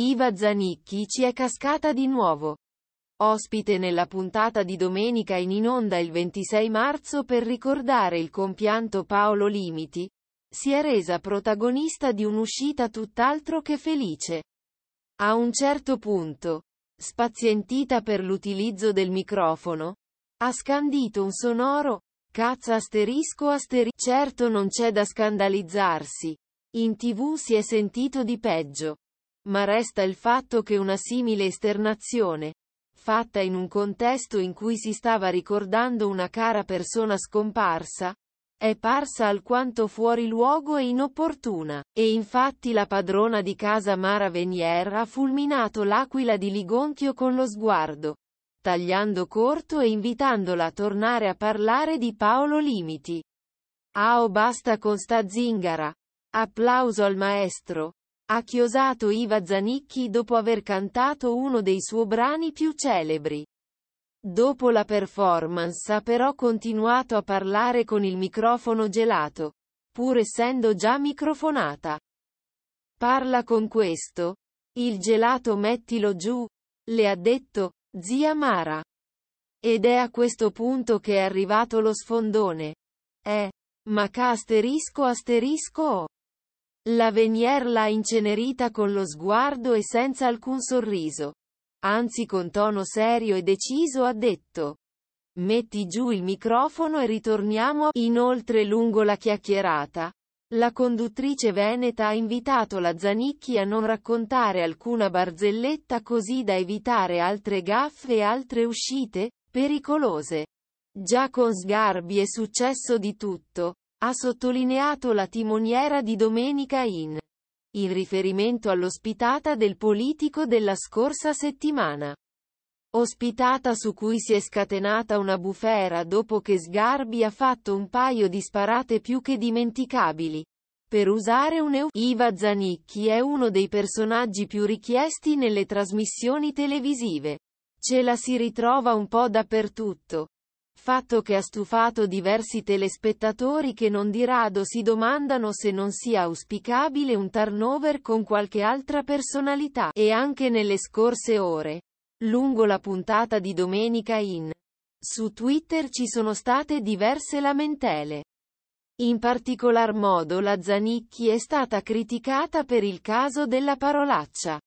Iva Zanicchi ci è cascata di nuovo. Ospite nella puntata di domenica in inonda il 26 marzo per ricordare il compianto Paolo Limiti, si è resa protagonista di un'uscita tutt'altro che felice. A un certo punto, spazientita per l'utilizzo del microfono, ha scandito un sonoro, cazzo asterisco asterisco. Certo non c'è da scandalizzarsi. In tv si è sentito di peggio ma resta il fatto che una simile esternazione, fatta in un contesto in cui si stava ricordando una cara persona scomparsa, è parsa alquanto fuori luogo e inopportuna, e infatti la padrona di casa Mara Venier ha fulminato l'aquila di Ligonchio con lo sguardo, tagliando corto e invitandola a tornare a parlare di Paolo Limiti. Ah basta con sta zingara. Applauso al maestro. Ha chiosato Iva Zanicchi dopo aver cantato uno dei suoi brani più celebri. Dopo la performance ha però continuato a parlare con il microfono gelato, pur essendo già microfonata. Parla con questo. Il gelato mettilo giù, le ha detto, zia Mara. Ed è a questo punto che è arrivato lo sfondone. Eh, ma ca asterisco asterisco oh. L'Avenir l'ha incenerita con lo sguardo e senza alcun sorriso. Anzi con tono serio e deciso ha detto. Metti giù il microfono e ritorniamo inoltre lungo la chiacchierata. La conduttrice veneta ha invitato la Zanicchi a non raccontare alcuna barzelletta così da evitare altre gaffe e altre uscite, pericolose. Già con Sgarbi è successo di tutto. Ha sottolineato la timoniera di domenica in in riferimento all'ospitata del politico della scorsa settimana. Ospitata su cui si è scatenata una bufera dopo che Sgarbi ha fatto un paio di sparate più che dimenticabili. Per usare un eu, Iva Zanicchi è uno dei personaggi più richiesti nelle trasmissioni televisive. Ce la si ritrova un po' dappertutto fatto che ha stufato diversi telespettatori che non di rado si domandano se non sia auspicabile un turnover con qualche altra personalità, e anche nelle scorse ore, lungo la puntata di domenica in su Twitter ci sono state diverse lamentele. In particolar modo la Zanicchi è stata criticata per il caso della parolaccia.